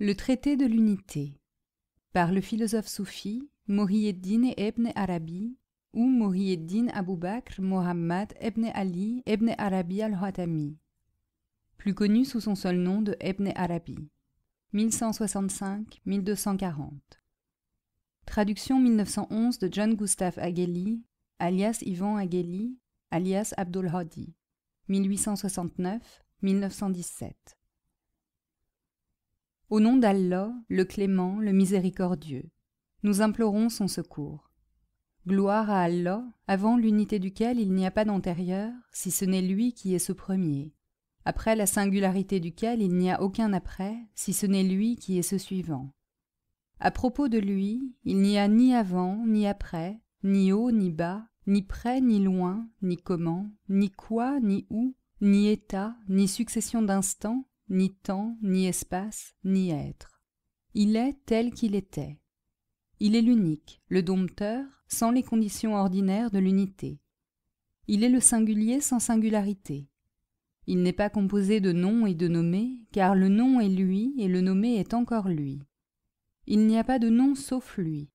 Le traité de l'unité par le philosophe soufi et ibn Arabi ou Morieddin Abou Bakr Mohammad ibn Ali ibn Arabi al-Hatami, plus connu sous son seul nom de ibn Arabi, 1165-1240. Traduction 1911 de John Gustave Agueli, alias Ivan Ageli alias Abdul Hadi, 1869-1917. Au nom d'Allah, le Clément, le Miséricordieux, nous implorons son secours. Gloire à Allah, avant l'unité duquel il n'y a pas d'antérieur, si ce n'est lui qui est ce premier, après la singularité duquel il n'y a aucun après, si ce n'est lui qui est ce suivant. À propos de lui, il n'y a ni avant, ni après, ni haut, ni bas, ni près, ni loin, ni comment, ni quoi, ni où, ni état, ni succession d'instants, ni temps, ni espace, ni être. Il est tel qu'il était. Il est l'unique, le dompteur, sans les conditions ordinaires de l'unité. Il est le singulier sans singularité. Il n'est pas composé de nom et de nommé, car le nom est lui et le nommé est encore lui. Il n'y a pas de nom sauf lui.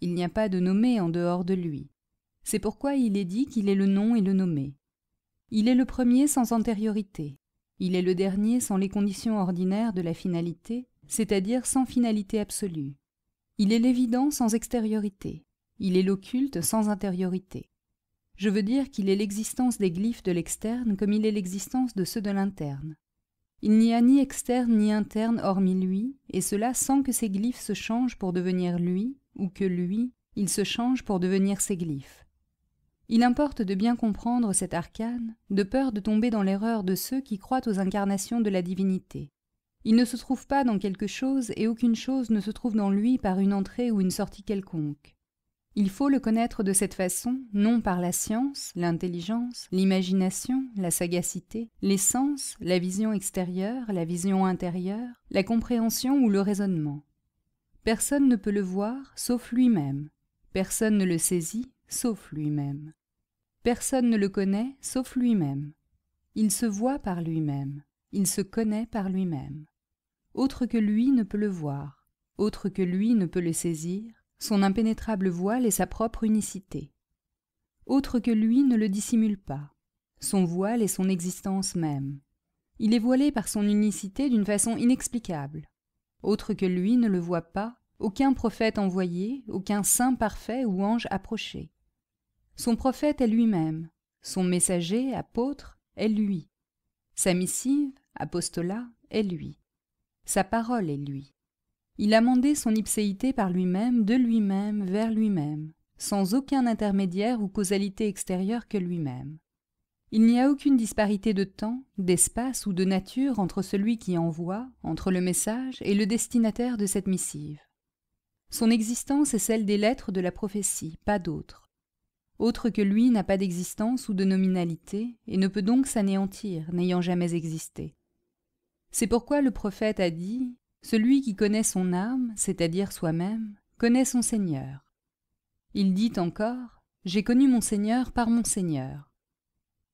Il n'y a pas de nommé en dehors de lui. C'est pourquoi il est dit qu'il est le nom et le nommé. Il est le premier sans antériorité. Il est le dernier sans les conditions ordinaires de la finalité, c'est-à-dire sans finalité absolue. Il est l'évident sans extériorité. Il est l'occulte sans intériorité. Je veux dire qu'il est l'existence des glyphes de l'externe comme il est l'existence de ceux de l'interne. Il n'y a ni externe ni interne hormis lui, et cela sans que ces glyphes se changent pour devenir lui, ou que lui, il se change pour devenir ses glyphes. Il importe de bien comprendre cet arcane, de peur de tomber dans l'erreur de ceux qui croient aux incarnations de la divinité. Il ne se trouve pas dans quelque chose et aucune chose ne se trouve dans lui par une entrée ou une sortie quelconque. Il faut le connaître de cette façon, non par la science, l'intelligence, l'imagination, la sagacité, les sens, la vision extérieure, la vision intérieure, la compréhension ou le raisonnement. Personne ne peut le voir, sauf lui-même. Personne ne le saisit, sauf lui-même. Personne ne le connaît sauf lui-même. Il se voit par lui-même, il se connaît par lui-même. Autre que lui ne peut le voir, autre que lui ne peut le saisir, son impénétrable voile est sa propre unicité. Autre que lui ne le dissimule pas, son voile est son existence même. Il est voilé par son unicité d'une façon inexplicable. Autre que lui ne le voit pas, aucun prophète envoyé, aucun saint parfait ou ange approché. Son prophète est lui-même, son messager, apôtre, est lui. Sa missive, apostolat, est lui. Sa parole est lui. Il a mandé son ipséité par lui-même, de lui-même, vers lui-même, sans aucun intermédiaire ou causalité extérieure que lui-même. Il n'y a aucune disparité de temps, d'espace ou de nature entre celui qui envoie, entre le message et le destinataire de cette missive. Son existence est celle des lettres de la prophétie, pas d'autres autre que lui n'a pas d'existence ou de nominalité, et ne peut donc s'anéantir, n'ayant jamais existé. C'est pourquoi le prophète a dit Celui qui connaît son âme, c'est-à-dire soi-même, connaît son Seigneur. Il dit encore J'ai connu mon Seigneur par mon Seigneur.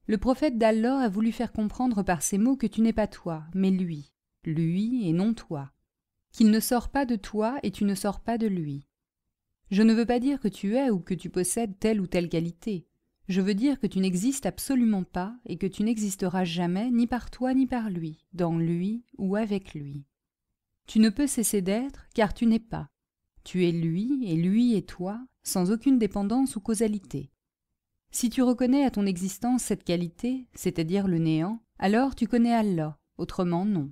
Le prophète d'Alors a voulu faire comprendre par ces mots que tu n'es pas toi, mais lui, lui et non toi, qu'il ne sort pas de toi et tu ne sors pas de lui, je ne veux pas dire que tu es ou que tu possèdes telle ou telle qualité. Je veux dire que tu n'existes absolument pas et que tu n'existeras jamais ni par toi ni par lui, dans lui ou avec lui. Tu ne peux cesser d'être car tu n'es pas. Tu es lui et lui et toi, sans aucune dépendance ou causalité. Si tu reconnais à ton existence cette qualité, c'est-à-dire le néant, alors tu connais Allah, autrement non.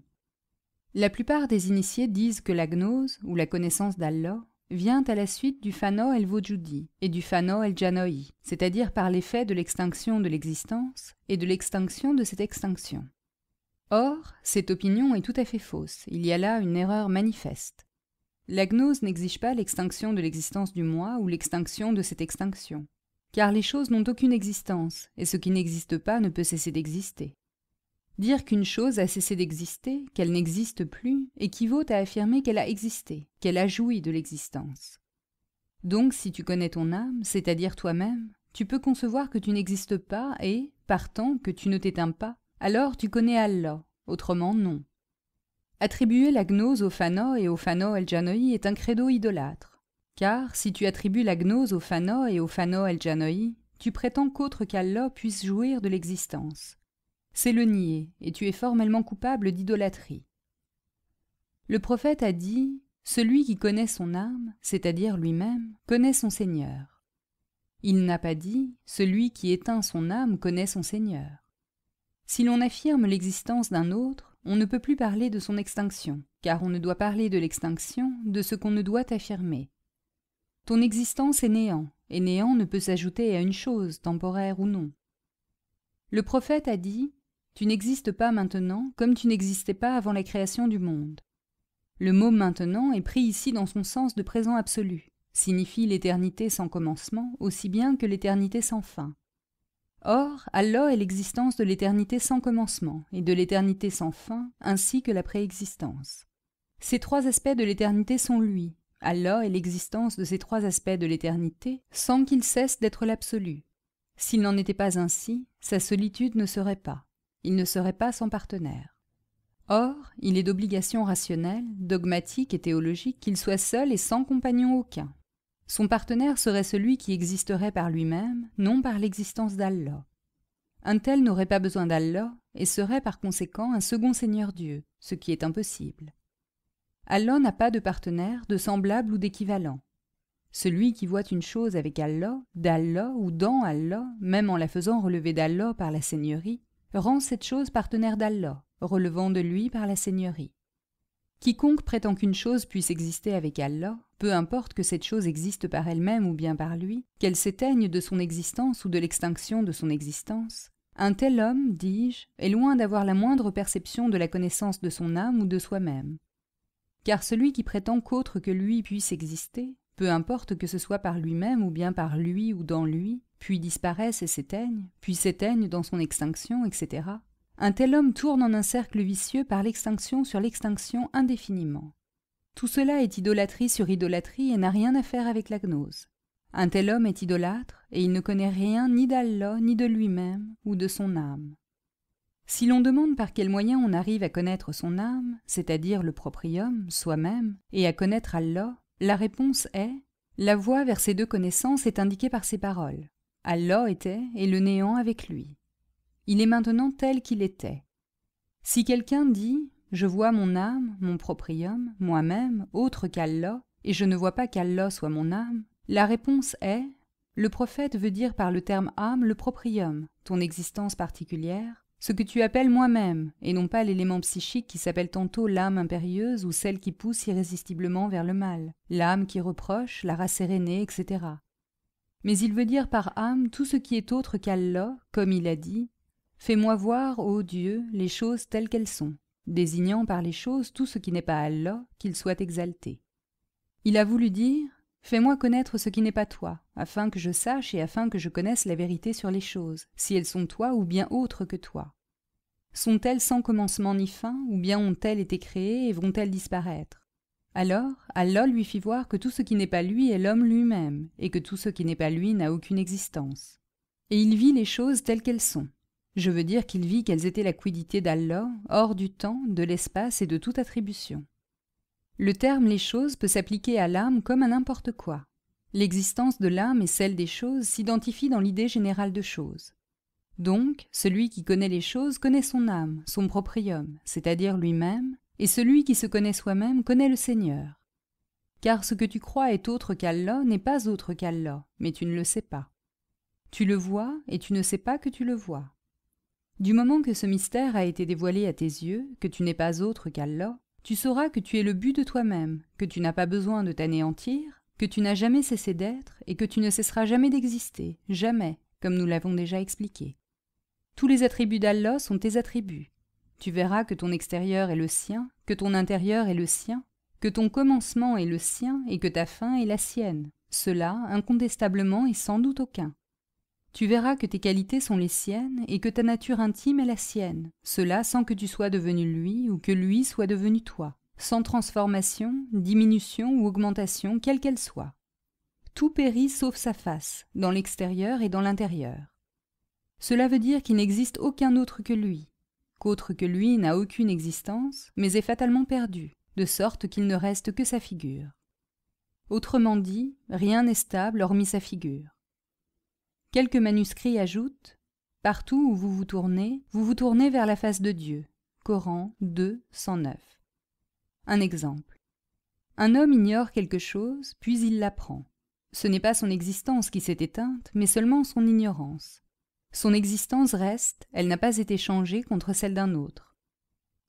La plupart des initiés disent que la gnose, ou la connaissance d'Allah, vient à la suite du Fano El Vojudi et du Fano El Janoi, c'est-à-dire par l'effet de l'extinction de l'existence et de l'extinction de cette extinction. Or, cette opinion est tout à fait fausse, il y a là une erreur manifeste. La gnose n'exige pas l'extinction de l'existence du moi ou l'extinction de cette extinction, car les choses n'ont aucune existence, et ce qui n'existe pas ne peut cesser d'exister. Dire qu'une chose a cessé d'exister, qu'elle n'existe plus, équivaut à affirmer qu'elle a existé, qu'elle a joui de l'existence. Donc si tu connais ton âme, c'est-à-dire toi-même, tu peux concevoir que tu n'existes pas et, partant, que tu ne t'éteins pas, alors tu connais Allah, autrement non. Attribuer la gnose au Fano et au Fano el-Janoï est un credo idolâtre, car si tu attribues la gnose au Fano et au Fano el-Janoï, tu prétends qu'autre qu'Allah puisse jouir de l'existence c'est le nier, et tu es formellement coupable d'idolâtrie. Le prophète a dit Celui qui connaît son âme, c'est-à-dire lui-même, connaît son Seigneur. Il n'a pas dit Celui qui éteint son âme connaît son Seigneur. Si l'on affirme l'existence d'un autre, on ne peut plus parler de son extinction, car on ne doit parler de l'extinction de ce qu'on ne doit affirmer. Ton existence est néant, et néant ne peut s'ajouter à une chose, temporaire ou non. Le prophète a dit tu n'existes pas maintenant comme tu n'existais pas avant la création du monde. Le mot maintenant est pris ici dans son sens de présent absolu, signifie l'éternité sans commencement aussi bien que l'éternité sans fin. Or, Allah est l'existence de l'éternité sans commencement et de l'éternité sans fin, ainsi que la préexistence. Ces trois aspects de l'éternité sont lui. Allah est l'existence de ces trois aspects de l'éternité sans qu'il cesse d'être l'absolu. S'il n'en était pas ainsi, sa solitude ne serait pas il ne serait pas sans partenaire. Or, il est d'obligation rationnelle, dogmatique et théologique qu'il soit seul et sans compagnon aucun. Son partenaire serait celui qui existerait par lui-même, non par l'existence d'Allah. Un tel n'aurait pas besoin d'Allah et serait par conséquent un second Seigneur Dieu, ce qui est impossible. Allah n'a pas de partenaire, de semblable ou d'équivalent. Celui qui voit une chose avec Allah, d'Allah ou dans Allah, même en la faisant relever d'Allah par la Seigneurie, rend cette chose partenaire d'Allah, relevant de lui par la Seigneurie. Quiconque prétend qu'une chose puisse exister avec Allah, peu importe que cette chose existe par elle-même ou bien par lui, qu'elle s'éteigne de son existence ou de l'extinction de son existence, un tel homme, dis-je, est loin d'avoir la moindre perception de la connaissance de son âme ou de soi-même. Car celui qui prétend qu'autre que lui puisse exister, peu importe que ce soit par lui-même ou bien par lui ou dans lui, puis disparaissent et s'éteignent, puis s'éteignent dans son extinction, etc. Un tel homme tourne en un cercle vicieux par l'extinction sur l'extinction indéfiniment. Tout cela est idolâtrie sur idolâtrie et n'a rien à faire avec la gnose. Un tel homme est idolâtre et il ne connaît rien ni d'Allah, ni de lui-même, ou de son âme. Si l'on demande par quels moyens on arrive à connaître son âme, c'est-à-dire le proprium, soi-même, et à connaître Allah, la réponse est La voie vers ces deux connaissances est indiquée par ces paroles. Allah était et le néant avec lui. Il est maintenant tel qu'il était. Si quelqu'un dit Je vois mon âme, mon proprium, moi-même, autre qu'Allah, et je ne vois pas qu'Allah soit mon âme, la réponse est Le prophète veut dire par le terme âme le proprium, ton existence particulière, ce que tu appelles moi-même, et non pas l'élément psychique qui s'appelle tantôt l'âme impérieuse ou celle qui pousse irrésistiblement vers le mal, l'âme qui reproche, la race etc. Mais il veut dire par âme tout ce qui est autre qu'Allah, comme il a dit Fais-moi voir, ô Dieu, les choses telles qu'elles sont, désignant par les choses tout ce qui n'est pas Allah, qu'il soit exalté. Il a voulu dire Fais-moi connaître ce qui n'est pas toi, afin que je sache et afin que je connaisse la vérité sur les choses, si elles sont toi ou bien autres que toi. Sont-elles sans commencement ni fin, ou bien ont-elles été créées et vont-elles disparaître Alors, Allah lui fit voir que tout ce qui n'est pas lui est l'homme lui-même, et que tout ce qui n'est pas lui n'a aucune existence. Et il vit les choses telles qu'elles sont. Je veux dire qu'il vit qu'elles étaient la quidité d'Allah, hors du temps, de l'espace et de toute attribution. Le terme les choses peut s'appliquer à l'âme comme à n'importe quoi. L'existence de l'âme et celle des choses s'identifient dans l'idée générale de choses. Donc, celui qui connaît les choses connaît son âme, son proprium, c'est-à-dire lui-même, et celui qui se connaît soi-même connaît le Seigneur. Car ce que tu crois est autre qu'Allah n'est pas autre qu'Allah, mais tu ne le sais pas. Tu le vois et tu ne sais pas que tu le vois. Du moment que ce mystère a été dévoilé à tes yeux, que tu n'es pas autre qu'Allah, tu sauras que tu es le but de toi-même, que tu n'as pas besoin de t'anéantir, que tu n'as jamais cessé d'être et que tu ne cesseras jamais d'exister, jamais, comme nous l'avons déjà expliqué. Tous les attributs d'Allah sont tes attributs. Tu verras que ton extérieur est le sien, que ton intérieur est le sien, que ton commencement est le sien et que ta fin est la sienne. Cela, incontestablement et sans doute aucun. Tu verras que tes qualités sont les siennes et que ta nature intime est la sienne, cela sans que tu sois devenu lui ou que lui soit devenu toi, sans transformation, diminution ou augmentation quelle qu'elle soit. Tout périt sauf sa face, dans l'extérieur et dans l'intérieur. Cela veut dire qu'il n'existe aucun autre que lui, qu'autre que lui n'a aucune existence, mais est fatalement perdu, de sorte qu'il ne reste que sa figure. Autrement dit, rien n'est stable hormis sa figure. Quelques manuscrits ajoutent Partout où vous vous tournez, vous vous tournez vers la face de Dieu. Coran 2, 109. Un exemple. Un homme ignore quelque chose, puis il l'apprend. Ce n'est pas son existence qui s'est éteinte, mais seulement son ignorance. Son existence reste, elle n'a pas été changée contre celle d'un autre.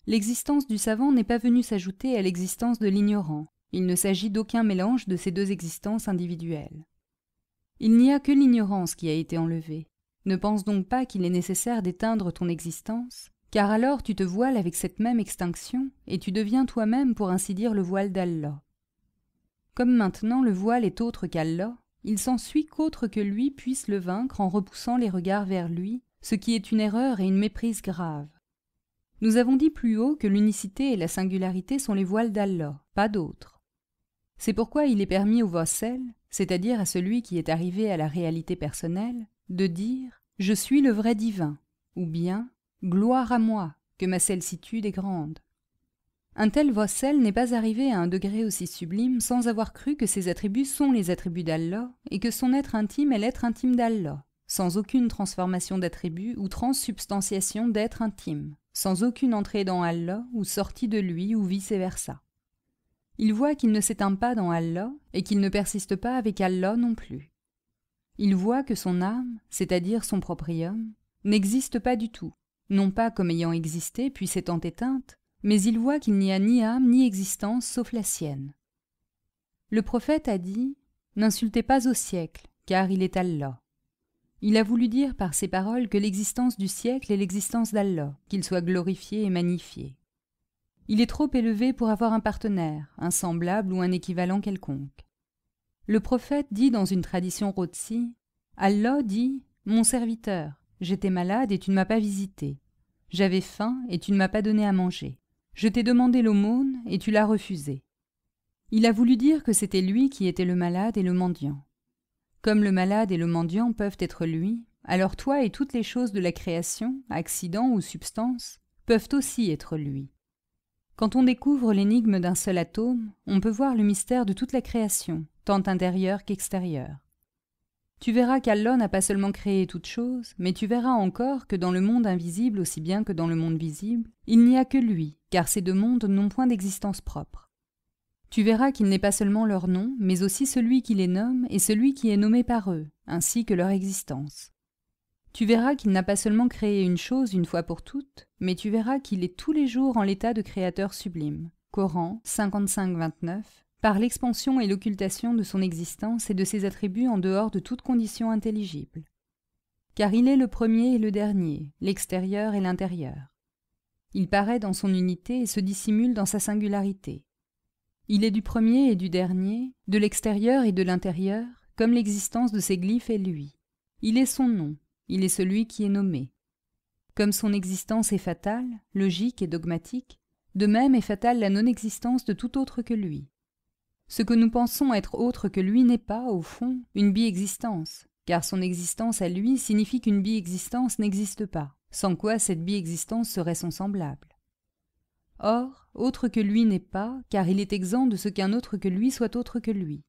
L'existence du savant n'est pas venue s'ajouter à l'existence de l'ignorant, il ne s'agit d'aucun mélange de ces deux existences individuelles. Il n'y a que l'ignorance qui a été enlevée. Ne pense donc pas qu'il est nécessaire d'éteindre ton existence, car alors tu te voiles avec cette même extinction, et tu deviens toi-même pour ainsi dire le voile d'Allah. Comme maintenant le voile est autre qu'Allah, il s'ensuit qu'autre que lui puisse le vaincre en repoussant les regards vers lui, ce qui est une erreur et une méprise grave. Nous avons dit plus haut que l'unicité et la singularité sont les voiles d'Allah, pas d'autres. C'est pourquoi il est permis aux vassels, c'est-à-dire à celui qui est arrivé à la réalité personnelle, de dire Je suis le vrai divin, ou bien Gloire à moi, que ma celsitude est grande. Un tel voicel n'est pas arrivé à un degré aussi sublime sans avoir cru que ses attributs sont les attributs d'Allah et que son être intime est l'être intime d'Allah, sans aucune transformation d'attributs ou transsubstantiation d'être intime, sans aucune entrée dans Allah ou sortie de lui ou vice-versa. Il voit qu'il ne s'éteint pas dans Allah et qu'il ne persiste pas avec Allah non plus. Il voit que son âme, c'est-à-dire son proprium, n'existe pas du tout, non pas comme ayant existé puis s'étant éteinte, mais il voit qu'il n'y a ni âme ni existence sauf la sienne. Le prophète a dit N'insultez pas au siècle, car il est Allah. Il a voulu dire par ces paroles que l'existence du siècle est l'existence d'Allah, qu'il soit glorifié et magnifié. Il est trop élevé pour avoir un partenaire, un semblable ou un équivalent quelconque. Le prophète dit dans une tradition rotsi Allah dit Mon serviteur, j'étais malade et tu ne m'as pas visité. J'avais faim et tu ne m'as pas donné à manger. Je t'ai demandé l'aumône et tu l'as refusé. » Il a voulu dire que c'était lui qui était le malade et le mendiant. Comme le malade et le mendiant peuvent être lui, alors toi et toutes les choses de la création, accident ou substance, peuvent aussi être lui. Quand on découvre l'énigme d'un seul atome, on peut voir le mystère de toute la création, tant intérieure qu'extérieure. Tu verras qu'Allah n'a pas seulement créé toute chose, mais tu verras encore que dans le monde invisible aussi bien que dans le monde visible, il n'y a que lui, car ces deux mondes n'ont point d'existence propre. Tu verras qu'il n'est pas seulement leur nom, mais aussi celui qui les nomme et celui qui est nommé par eux, ainsi que leur existence. Tu verras qu'il n'a pas seulement créé une chose une fois pour toutes, mais tu verras qu'il est tous les jours en l'état de créateur sublime. Coran 55-29, par l'expansion et l'occultation de son existence et de ses attributs en dehors de toute condition intelligible. Car il est le premier et le dernier, l'extérieur et l'intérieur. Il paraît dans son unité et se dissimule dans sa singularité. Il est du premier et du dernier, de l'extérieur et de l'intérieur, comme l'existence de ses glyphes est lui. Il est son nom, il est celui qui est nommé. Comme son existence est fatale, logique et dogmatique, de même est fatale la non-existence de tout autre que lui. Ce que nous pensons être autre que lui n'est pas, au fond, une bi-existence, car son existence à lui signifie qu'une bi-existence n'existe pas, sans quoi cette bi-existence serait son semblable. Or, autre que lui n'est pas, car il est exempt de ce qu'un autre que lui soit autre que lui.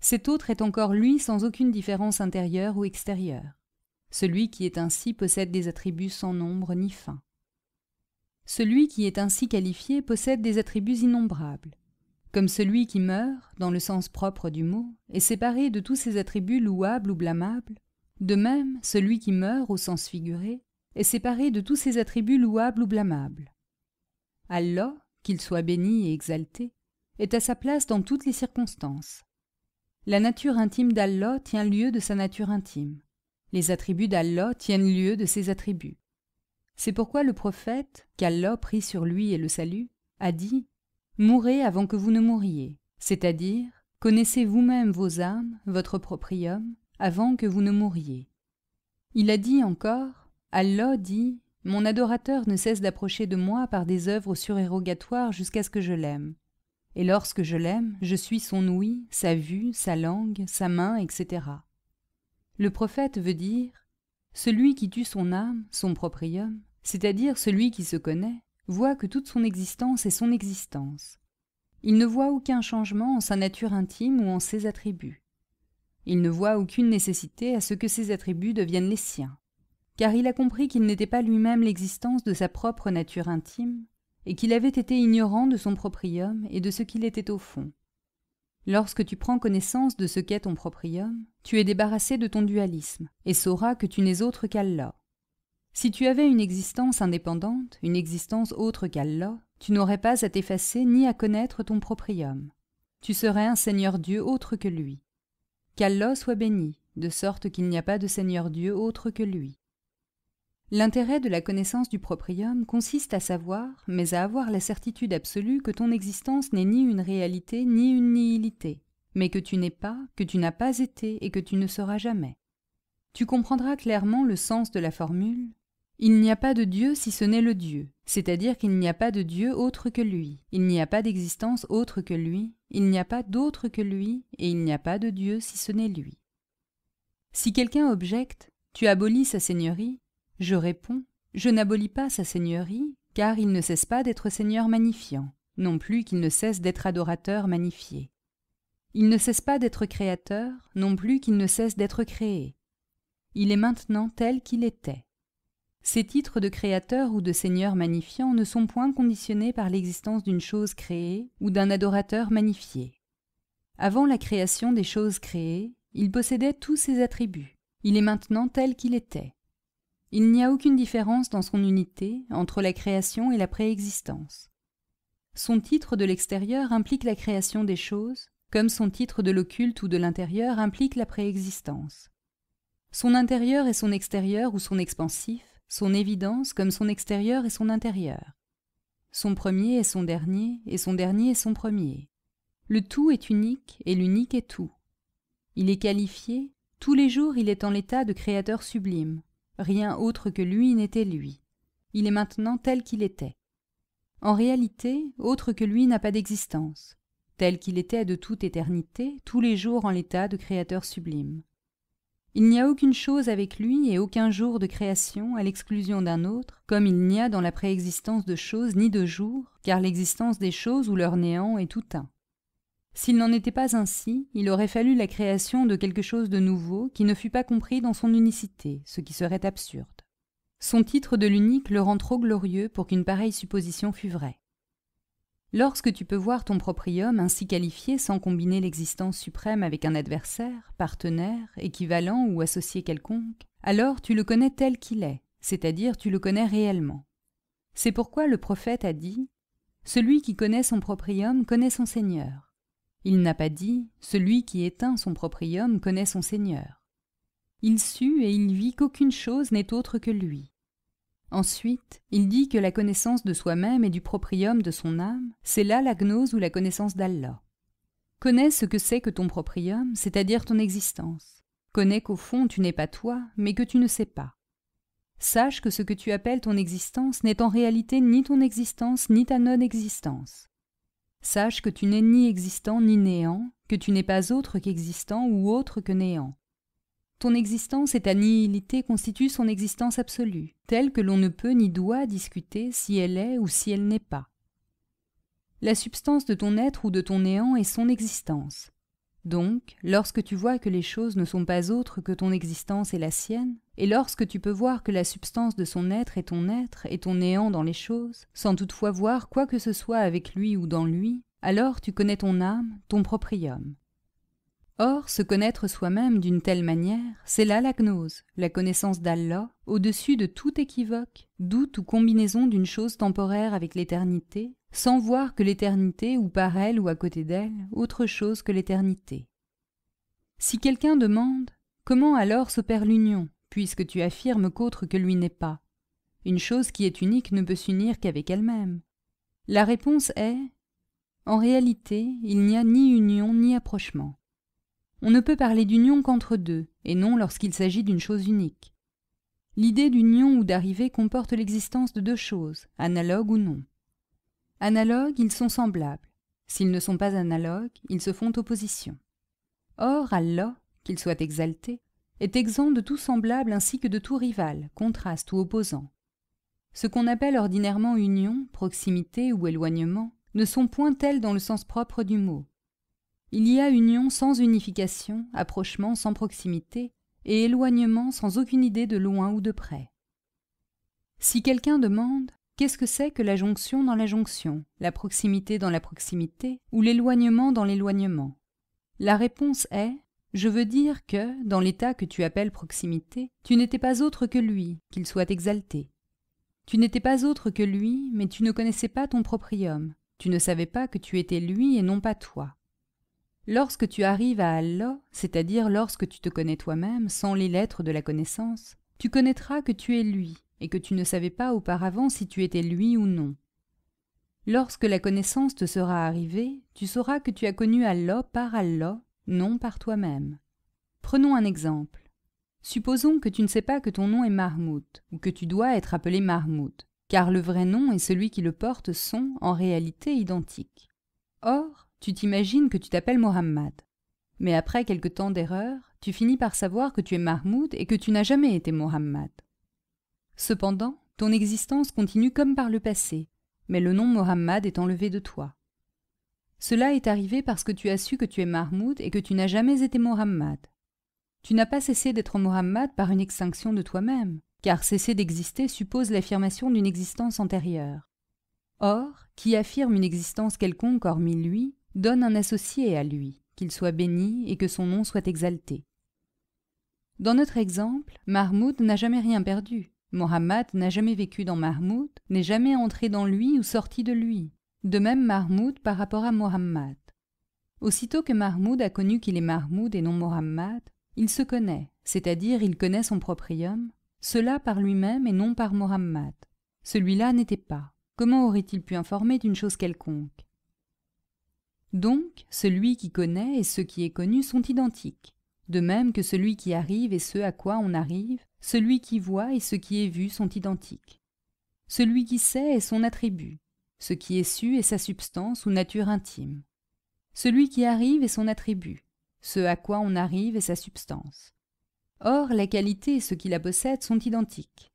Cet autre est encore lui sans aucune différence intérieure ou extérieure. Celui qui est ainsi possède des attributs sans nombre ni fin. Celui qui est ainsi qualifié possède des attributs innombrables. Comme celui qui meurt, dans le sens propre du mot, est séparé de tous ses attributs louables ou blâmables, de même, celui qui meurt au sens figuré est séparé de tous ses attributs louables ou blâmables. Allah, qu'il soit béni et exalté, est à sa place dans toutes les circonstances. La nature intime d'Allah tient lieu de sa nature intime. Les attributs d'Allah tiennent lieu de ses attributs. C'est pourquoi le prophète, qu'Allah prit sur lui et le salut, a dit Mourez avant que vous ne mouriez, c'est-à-dire connaissez vous-même vos âmes, votre proprium, avant que vous ne mouriez. Il a dit encore Allah dit Mon adorateur ne cesse d'approcher de moi par des œuvres surérogatoires jusqu'à ce que je l'aime. Et lorsque je l'aime, je suis son ouïe, sa vue, sa langue, sa main, etc. Le prophète veut dire Celui qui tue son âme, son proprium, c'est-à-dire celui qui se connaît, voit que toute son existence est son existence. Il ne voit aucun changement en sa nature intime ou en ses attributs. Il ne voit aucune nécessité à ce que ses attributs deviennent les siens, car il a compris qu'il n'était pas lui-même l'existence de sa propre nature intime, et qu'il avait été ignorant de son proprium et de ce qu'il était au fond. Lorsque tu prends connaissance de ce qu'est ton proprium, tu es débarrassé de ton dualisme et sauras que tu n'es autre qu'Allah. Si tu avais une existence indépendante, une existence autre qu'Allah, tu n'aurais pas à t'effacer ni à connaître ton proprium. Tu serais un Seigneur Dieu autre que lui. Qu'Allah soit béni, de sorte qu'il n'y a pas de Seigneur Dieu autre que lui. L'intérêt de la connaissance du proprium consiste à savoir, mais à avoir la certitude absolue que ton existence n'est ni une réalité ni une nihilité, mais que tu n'es pas, que tu n'as pas été et que tu ne seras jamais. Tu comprendras clairement le sens de la formule il n'y a pas de Dieu si ce n'est le Dieu, c'est-à-dire qu'il n'y a pas de Dieu autre que lui, il n'y a pas d'existence autre que lui, il n'y a pas d'autre que lui, et il n'y a pas de Dieu si ce n'est lui. Si quelqu'un objecte, tu abolis sa seigneurie, je réponds Je n'abolis pas sa seigneurie, car il ne cesse pas d'être seigneur magnifiant, non plus qu'il ne cesse d'être adorateur magnifié. Il ne cesse pas d'être créateur, non plus qu'il ne cesse d'être créé. Il est maintenant tel qu'il était. Ces titres de créateur ou de seigneur magnifiant ne sont point conditionnés par l'existence d'une chose créée ou d'un adorateur magnifié. Avant la création des choses créées, il possédait tous ses attributs. Il est maintenant tel qu'il était. Il n'y a aucune différence dans son unité entre la création et la préexistence. Son titre de l'extérieur implique la création des choses, comme son titre de l'occulte ou de l'intérieur implique la préexistence. Son intérieur et son extérieur ou son expansif, son évidence comme son extérieur et son intérieur. Son premier et son dernier, et son dernier est son premier. Le tout est unique, et l'unique est tout. Il est qualifié, tous les jours il est en l'état de créateur sublime, rien autre que lui n'était lui. Il est maintenant tel qu'il était. En réalité, autre que lui n'a pas d'existence, tel qu'il était de toute éternité, tous les jours en l'état de créateur sublime. Il n'y a aucune chose avec lui et aucun jour de création à l'exclusion d'un autre, comme il n'y a dans la préexistence de choses ni de jours, car l'existence des choses ou leur néant est tout un. S'il n'en était pas ainsi, il aurait fallu la création de quelque chose de nouveau qui ne fût pas compris dans son unicité, ce qui serait absurde. Son titre de l'unique le rend trop glorieux pour qu'une pareille supposition fût vraie. Lorsque tu peux voir ton proprium ainsi qualifié sans combiner l'existence suprême avec un adversaire, partenaire, équivalent ou associé quelconque, alors tu le connais tel qu'il est, c'est-à-dire tu le connais réellement. C'est pourquoi le prophète a dit Celui qui connaît son proprium connaît son Seigneur, il n'a pas dit Celui qui éteint son proprium connaît son Seigneur. Il sut et il vit qu'aucune chose n'est autre que lui. Ensuite, il dit que la connaissance de soi-même et du proprium de son âme, c'est là la gnose ou la connaissance d'Allah. Connais ce que c'est que ton proprium, c'est-à-dire ton existence. Connais qu'au fond tu n'es pas toi, mais que tu ne sais pas. Sache que ce que tu appelles ton existence n'est en réalité ni ton existence ni ta non-existence. Sache que tu n'es ni existant ni néant, que tu n'es pas autre qu'existant ou autre que néant. Ton existence et ta nihilité constituent son existence absolue, telle que l'on ne peut ni doit discuter si elle est ou si elle n'est pas. La substance de ton être ou de ton néant est son existence. Donc, lorsque tu vois que les choses ne sont pas autres que ton existence et la sienne, et lorsque tu peux voir que la substance de son être est ton être et ton néant dans les choses, sans toutefois voir quoi que ce soit avec lui ou dans lui, alors tu connais ton âme, ton proprium. Or, se connaître soi-même d'une telle manière, c'est là la gnose, la connaissance d'Allah, au-dessus de tout équivoque, doute ou combinaison d'une chose temporaire avec l'éternité, sans voir que l'éternité, ou par elle ou à côté d'elle, autre chose que l'éternité. Si quelqu'un demande Comment alors s'opère l'union, puisque tu affirmes qu'autre que lui n'est pas Une chose qui est unique ne peut s'unir qu'avec elle-même. La réponse est En réalité, il n'y a ni union ni approchement. On ne peut parler d'union qu'entre deux, et non lorsqu'il s'agit d'une chose unique. L'idée d'union ou d'arrivée comporte l'existence de deux choses, analogues ou non. Analogues, ils sont semblables. S'ils ne sont pas analogues, ils se font opposition. Or, Allah, qu'il soit exalté, est exempt de tout semblable ainsi que de tout rival, contraste ou opposant. Ce qu'on appelle ordinairement union, proximité ou éloignement ne sont point tels dans le sens propre du mot. Il y a union sans unification, approchement sans proximité, et éloignement sans aucune idée de loin ou de près. Si quelqu'un demande Qu'est-ce que c'est que la jonction dans la jonction, la proximité dans la proximité ou l'éloignement dans l'éloignement La réponse est je veux dire que, dans l'état que tu appelles proximité, tu n'étais pas autre que lui, qu'il soit exalté. Tu n'étais pas autre que lui, mais tu ne connaissais pas ton proprium, tu ne savais pas que tu étais lui et non pas toi. Lorsque tu arrives à Allah, c'est-à-dire lorsque tu te connais toi-même sans les lettres de la connaissance, tu connaîtras que tu es lui, et que tu ne savais pas auparavant si tu étais lui ou non. Lorsque la connaissance te sera arrivée, tu sauras que tu as connu Allah par Allah, non par toi-même. Prenons un exemple. Supposons que tu ne sais pas que ton nom est Mahmoud, ou que tu dois être appelé Mahmoud, car le vrai nom et celui qui le porte sont, en réalité, identiques. Or, tu t'imagines que tu t'appelles Mohammed. Mais après quelque temps d'erreur, tu finis par savoir que tu es Mahmoud et que tu n'as jamais été Mohammed. Cependant, ton existence continue comme par le passé, mais le nom Mohammad est enlevé de toi. Cela est arrivé parce que tu as su que tu es Mahmoud et que tu n'as jamais été Mohammad. Tu n'as pas cessé d'être Mohammad par une extinction de toi-même, car cesser d'exister suppose l'affirmation d'une existence antérieure. Or, qui affirme une existence quelconque hormis lui, donne un associé à lui, qu'il soit béni et que son nom soit exalté. Dans notre exemple, Mahmoud n'a jamais rien perdu, Mohammad n'a jamais vécu dans Mahmoud, n'est jamais entré dans lui ou sorti de lui. De même Mahmoud par rapport à Mohammad. Aussitôt que Mahmoud a connu qu'il est Mahmoud et non Mohammad, il se connaît, c'est-à-dire il connaît son proprium, cela par lui-même et non par Mohammad. Celui-là n'était pas. Comment aurait-il pu informer d'une chose quelconque Donc, celui qui connaît et ce qui est connu sont identiques, de même que celui qui arrive et ce à quoi on arrive celui qui voit et ce qui est vu sont identiques. Celui qui sait est son attribut, ce qui est su est sa substance ou nature intime. Celui qui arrive est son attribut, ce à quoi on arrive est sa substance. Or, la qualité et ce qui la possède sont identiques.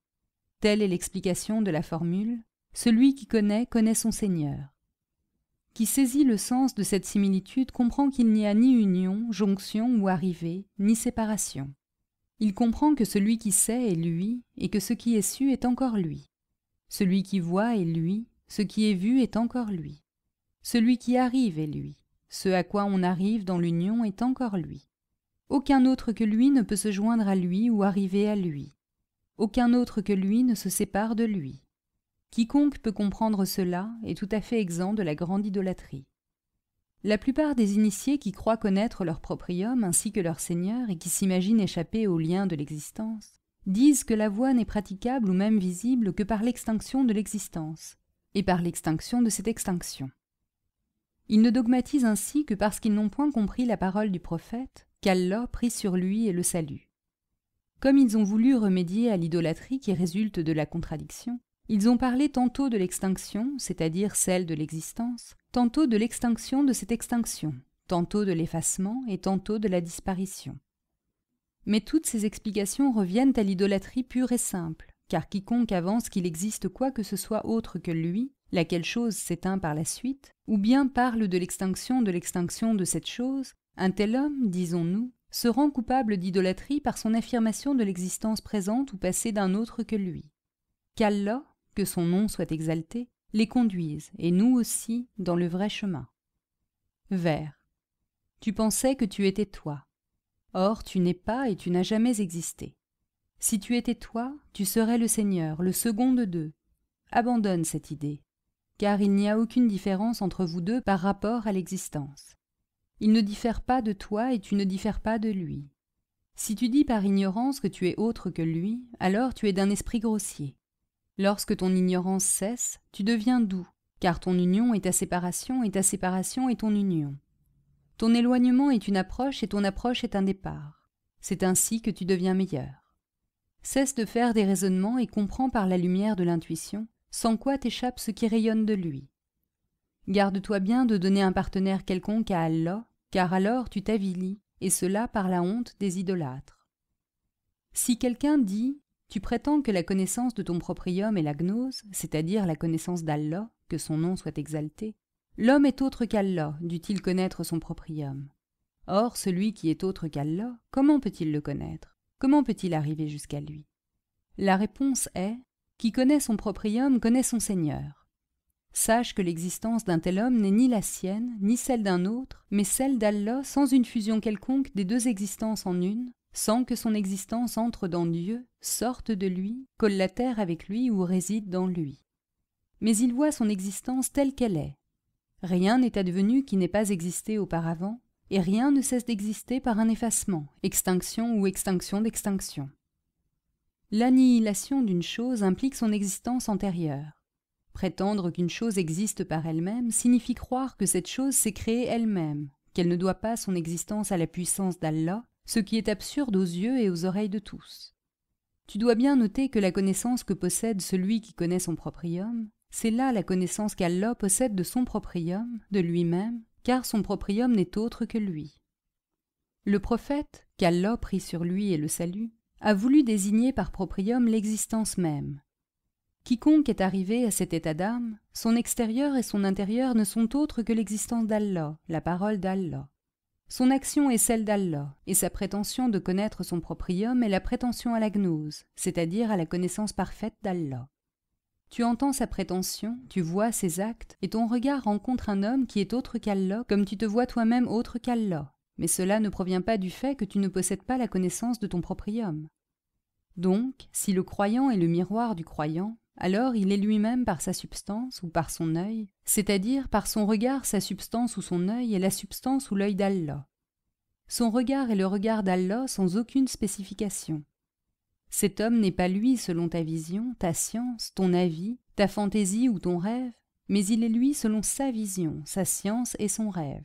Telle est l'explication de la formule « Celui qui connaît, connaît son Seigneur ». Qui saisit le sens de cette similitude comprend qu'il n'y a ni union, jonction ou arrivée, ni séparation. Il comprend que celui qui sait est lui, et que ce qui est su est encore lui. Celui qui voit est lui, ce qui est vu est encore lui. Celui qui arrive est lui, ce à quoi on arrive dans l'union est encore lui. Aucun autre que lui ne peut se joindre à lui ou arriver à lui. Aucun autre que lui ne se sépare de lui. Quiconque peut comprendre cela est tout à fait exempt de la grande idolâtrie. La plupart des initiés qui croient connaître leur proprium ainsi que leur seigneur et qui s'imaginent échapper aux liens de l'existence disent que la voie n'est praticable ou même visible que par l'extinction de l'existence et par l'extinction de cette extinction. Ils ne dogmatisent ainsi que parce qu'ils n'ont point compris la parole du prophète qu'Allah prit sur lui et le salut. Comme ils ont voulu remédier à l'idolâtrie qui résulte de la contradiction, ils ont parlé tantôt de l'extinction, c'est-à-dire celle de l'existence, tantôt de l'extinction de cette extinction, tantôt de l'effacement et tantôt de la disparition. Mais toutes ces explications reviennent à l'idolâtrie pure et simple, car quiconque avance qu'il existe quoi que ce soit autre que lui, laquelle chose s'éteint par la suite, ou bien parle de l'extinction de l'extinction de cette chose, un tel homme, disons-nous, se rend coupable d'idolâtrie par son affirmation de l'existence présente ou passée d'un autre que lui que son nom soit exalté, les conduise, et nous aussi, dans le vrai chemin. Vers. Tu pensais que tu étais toi. Or, tu n'es pas et tu n'as jamais existé. Si tu étais toi, tu serais le Seigneur, le second de deux. Abandonne cette idée, car il n'y a aucune différence entre vous deux par rapport à l'existence. Il ne diffère pas de toi et tu ne diffères pas de lui. Si tu dis par ignorance que tu es autre que lui, alors tu es d'un esprit grossier. Lorsque ton ignorance cesse, tu deviens doux, car ton union est ta séparation et ta séparation est ton union. Ton éloignement est une approche et ton approche est un départ. C'est ainsi que tu deviens meilleur. Cesse de faire des raisonnements et comprends par la lumière de l'intuition, sans quoi t'échappe ce qui rayonne de lui. Garde-toi bien de donner un partenaire quelconque à Allah, car alors tu t'avilis, et cela par la honte des idolâtres. Si quelqu'un dit tu prétends que la connaissance de ton proprium est la gnose, c'est-à-dire la connaissance d'Allah, que son nom soit exalté. L'homme est autre qu'Allah, dut-il connaître son proprium. Or, celui qui est autre qu'Allah, comment peut-il le connaître Comment peut-il arriver jusqu'à lui La réponse est Qui connaît son proprium connaît son Seigneur. Sache que l'existence d'un tel homme n'est ni la sienne, ni celle d'un autre, mais celle d'Allah sans une fusion quelconque des deux existences en une, sans que son existence entre dans Dieu, sorte de lui, colle la terre avec lui ou réside dans lui. Mais il voit son existence telle qu'elle est. Rien n'est advenu qui n'ait pas existé auparavant, et rien ne cesse d'exister par un effacement, extinction ou extinction d'extinction. L'annihilation d'une chose implique son existence antérieure. Prétendre qu'une chose existe par elle-même signifie croire que cette chose s'est créée elle-même, qu'elle ne doit pas son existence à la puissance d'Allah, ce qui est absurde aux yeux et aux oreilles de tous. Tu dois bien noter que la connaissance que possède celui qui connaît son proprium, c'est là la connaissance qu'Allah possède de son proprium, de lui-même, car son proprium n'est autre que lui. Le prophète, qu'Allah prit sur lui et le salut, a voulu désigner par proprium l'existence même. Quiconque est arrivé à cet état d'âme, son extérieur et son intérieur ne sont autres que l'existence d'Allah, la parole d'Allah. Son action est celle d'Allah, et sa prétention de connaître son proprium est la prétention à la gnose, c'est-à-dire à la connaissance parfaite d'Allah. Tu entends sa prétention, tu vois ses actes, et ton regard rencontre un homme qui est autre qu'Allah, comme tu te vois toi-même autre qu'Allah. Mais cela ne provient pas du fait que tu ne possèdes pas la connaissance de ton proprium. Donc, si le croyant est le miroir du croyant, alors il est lui-même par sa substance ou par son œil, c'est-à-dire par son regard sa substance ou son œil est la substance ou l'œil d'Allah. Son regard est le regard d'Allah sans aucune spécification. Cet homme n'est pas lui selon ta vision, ta science, ton avis, ta fantaisie ou ton rêve, mais il est lui selon sa vision, sa science et son rêve.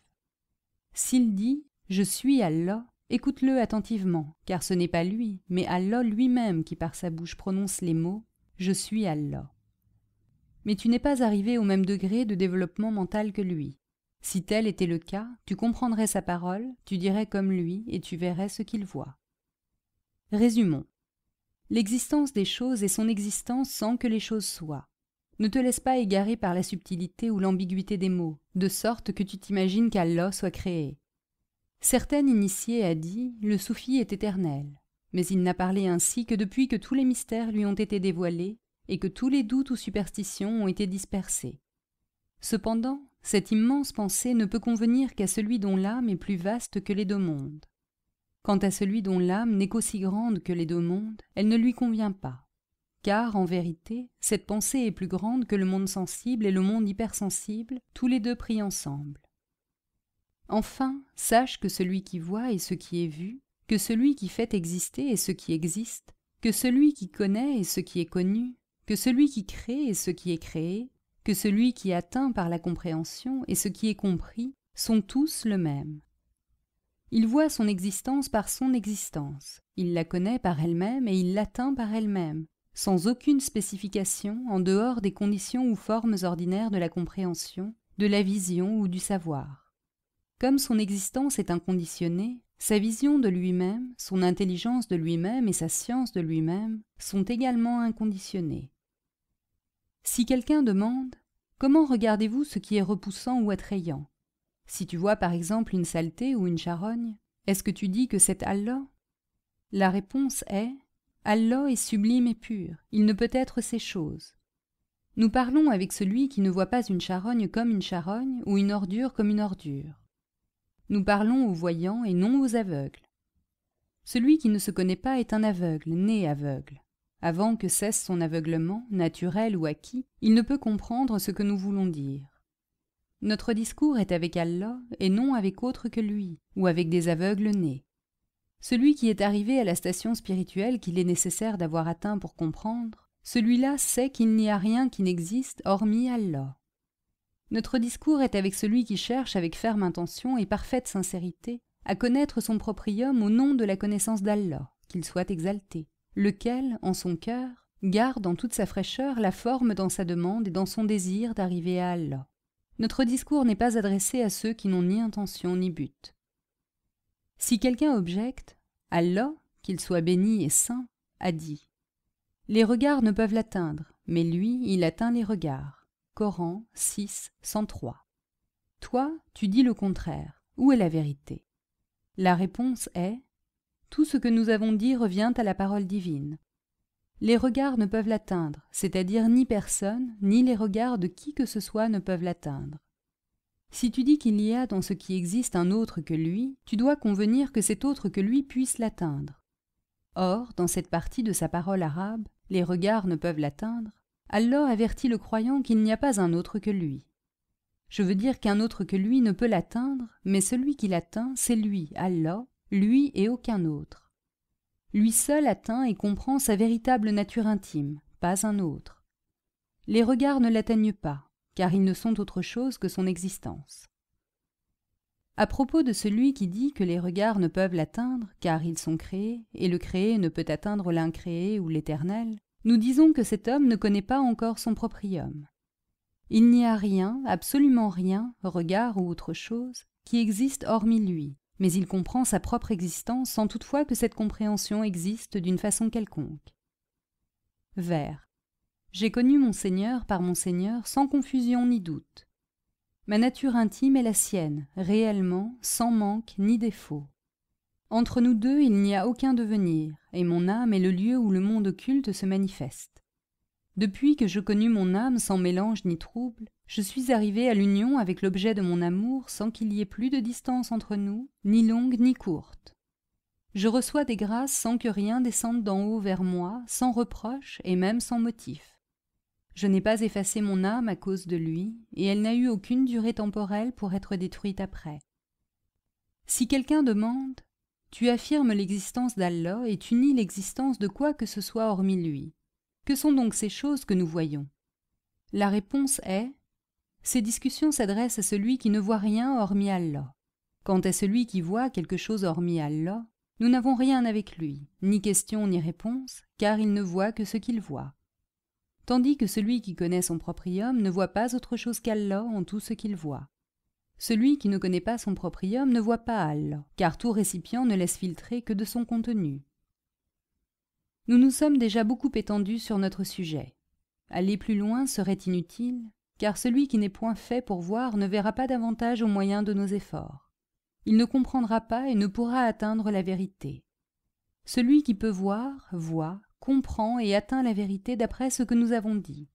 S'il dit « Je suis Allah », écoute-le attentivement, car ce n'est pas lui, mais Allah lui-même qui par sa bouche prononce les mots je suis Allah. Mais tu n'es pas arrivé au même degré de développement mental que lui. Si tel était le cas, tu comprendrais sa parole, tu dirais comme lui et tu verrais ce qu'il voit. Résumons. L'existence des choses est son existence sans que les choses soient. Ne te laisse pas égarer par la subtilité ou l'ambiguïté des mots, de sorte que tu t'imagines qu'Allah soit créé. Certaines initiées a dit Le soufi est éternel. Mais il n'a parlé ainsi que depuis que tous les mystères lui ont été dévoilés et que tous les doutes ou superstitions ont été dispersés. Cependant, cette immense pensée ne peut convenir qu'à celui dont l'âme est plus vaste que les deux mondes. Quant à celui dont l'âme n'est qu'aussi grande que les deux mondes, elle ne lui convient pas. Car, en vérité, cette pensée est plus grande que le monde sensible et le monde hypersensible, tous les deux pris ensemble. Enfin, sache que celui qui voit et ce qui est vu que celui qui fait exister est ce qui existe, que celui qui connaît est ce qui est connu, que celui qui crée est ce qui est créé, que celui qui atteint par la compréhension et ce qui est compris sont tous le même. Il voit son existence par son existence, il la connaît par elle-même et il l'atteint par elle-même, sans aucune spécification en dehors des conditions ou formes ordinaires de la compréhension, de la vision ou du savoir. Comme son existence est inconditionnée, sa vision de lui-même, son intelligence de lui-même et sa science de lui-même sont également inconditionnées. Si quelqu'un demande Comment regardez-vous ce qui est repoussant ou attrayant Si tu vois par exemple une saleté ou une charogne, est-ce que tu dis que c'est Allah La réponse est Allah est sublime et pur, il ne peut être ces choses. Nous parlons avec celui qui ne voit pas une charogne comme une charogne ou une ordure comme une ordure. Nous parlons aux voyants et non aux aveugles. Celui qui ne se connaît pas est un aveugle, né aveugle. Avant que cesse son aveuglement, naturel ou acquis, il ne peut comprendre ce que nous voulons dire. Notre discours est avec Allah et non avec autre que lui, ou avec des aveugles nés. Celui qui est arrivé à la station spirituelle qu'il est nécessaire d'avoir atteint pour comprendre, celui-là sait qu'il n'y a rien qui n'existe hormis Allah. Notre discours est avec celui qui cherche avec ferme intention et parfaite sincérité à connaître son proprium au nom de la connaissance d'Allah, qu'il soit exalté, lequel, en son cœur, garde en toute sa fraîcheur la forme dans sa demande et dans son désir d'arriver à Allah. Notre discours n'est pas adressé à ceux qui n'ont ni intention ni but. Si quelqu'un objecte, Allah, qu'il soit béni et saint, a dit Les regards ne peuvent l'atteindre, mais lui, il atteint les regards. Coran 6, 103. Toi, tu dis le contraire. Où est la vérité La réponse est Tout ce que nous avons dit revient à la parole divine. Les regards ne peuvent l'atteindre, c'est-à-dire ni personne, ni les regards de qui que ce soit ne peuvent l'atteindre. Si tu dis qu'il y a dans ce qui existe un autre que lui, tu dois convenir que cet autre que lui puisse l'atteindre. Or, dans cette partie de sa parole arabe, les regards ne peuvent l'atteindre, Allah avertit le croyant qu'il n'y a pas un autre que lui. Je veux dire qu'un autre que lui ne peut l'atteindre, mais celui qui l'atteint, c'est lui, Allah, lui et aucun autre. Lui seul atteint et comprend sa véritable nature intime, pas un autre. Les regards ne l'atteignent pas, car ils ne sont autre chose que son existence. À propos de celui qui dit que les regards ne peuvent l'atteindre, car ils sont créés, et le créé ne peut atteindre l'incréé ou l'éternel, nous disons que cet homme ne connaît pas encore son proprium. Il n'y a rien, absolument rien, regard ou autre chose, qui existe hormis lui, mais il comprend sa propre existence sans toutefois que cette compréhension existe d'une façon quelconque. Vers. J'ai connu mon Seigneur par mon Seigneur sans confusion ni doute. Ma nature intime est la sienne, réellement, sans manque ni défaut. Entre nous deux, il n'y a aucun devenir, et mon âme est le lieu où le monde occulte se manifeste. Depuis que je connus mon âme sans mélange ni trouble, je suis arrivée à l'union avec l'objet de mon amour sans qu'il y ait plus de distance entre nous, ni longue ni courte. Je reçois des grâces sans que rien descende d'en haut vers moi, sans reproche et même sans motif. Je n'ai pas effacé mon âme à cause de lui, et elle n'a eu aucune durée temporelle pour être détruite après. Si quelqu'un demande tu affirmes l'existence d'Allah et tu nies l'existence de quoi que ce soit hormis lui. Que sont donc ces choses que nous voyons La réponse est Ces discussions s'adressent à celui qui ne voit rien hormis Allah. Quant à celui qui voit quelque chose hormis Allah, nous n'avons rien avec lui, ni question ni réponse, car il ne voit que ce qu'il voit. Tandis que celui qui connaît son proprium ne voit pas autre chose qu'Allah en tout ce qu'il voit. Celui qui ne connaît pas son proprium ne voit pas Al, car tout récipient ne laisse filtrer que de son contenu. Nous nous sommes déjà beaucoup étendus sur notre sujet. Aller plus loin serait inutile, car celui qui n'est point fait pour voir ne verra pas davantage au moyen de nos efforts. Il ne comprendra pas et ne pourra atteindre la vérité. Celui qui peut voir, voit, comprend et atteint la vérité d'après ce que nous avons dit.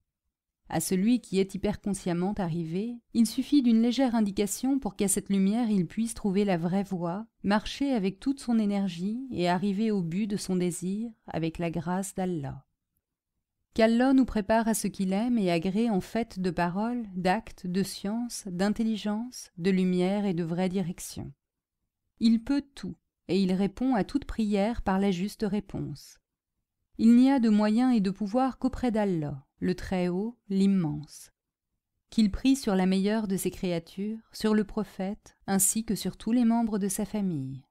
À celui qui est hyperconsciemment arrivé, il suffit d'une légère indication pour qu'à cette lumière il puisse trouver la vraie voie, marcher avec toute son énergie et arriver au but de son désir avec la grâce d'Allah. Qu'Allah nous prépare à ce qu'il aime et agrée en fait de paroles, d'actes, de science, d'intelligence, de lumière et de vraie direction. Il peut tout, et il répond à toute prière par la juste réponse. Il n'y a de moyens et de pouvoir qu'auprès d'Allah, le Très-Haut, l'Immense. Qu'il prie sur la meilleure de ses créatures, sur le prophète, ainsi que sur tous les membres de sa famille.